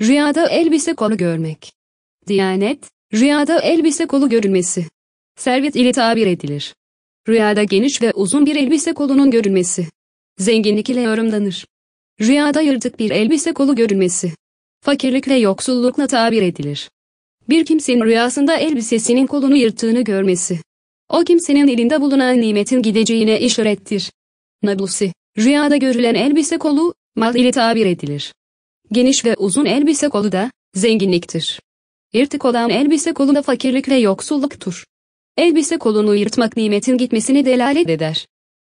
Rüyada elbise kolu görmek. Diyanet, rüyada elbise kolu görülmesi. Servet ile tabir edilir. Rüyada geniş ve uzun bir elbise kolunun görülmesi. Zenginlik ile yorumlanır. Rüyada yırtık bir elbise kolu görülmesi. Fakirlik ve yoksullukla tabir edilir. Bir kimsenin rüyasında elbisesinin kolunu yırttığını görmesi. O kimsenin elinde bulunan nimetin gideceğine işarettir. Nablusi, rüyada görülen elbise kolu, mal ile tabir edilir. Geniş ve uzun elbise kolu da zenginliktir. Yırtık olan elbise kolu da fakirlik ve yoksulluktur. Elbise kolunu yırtmak nimetin gitmesini delalet eder.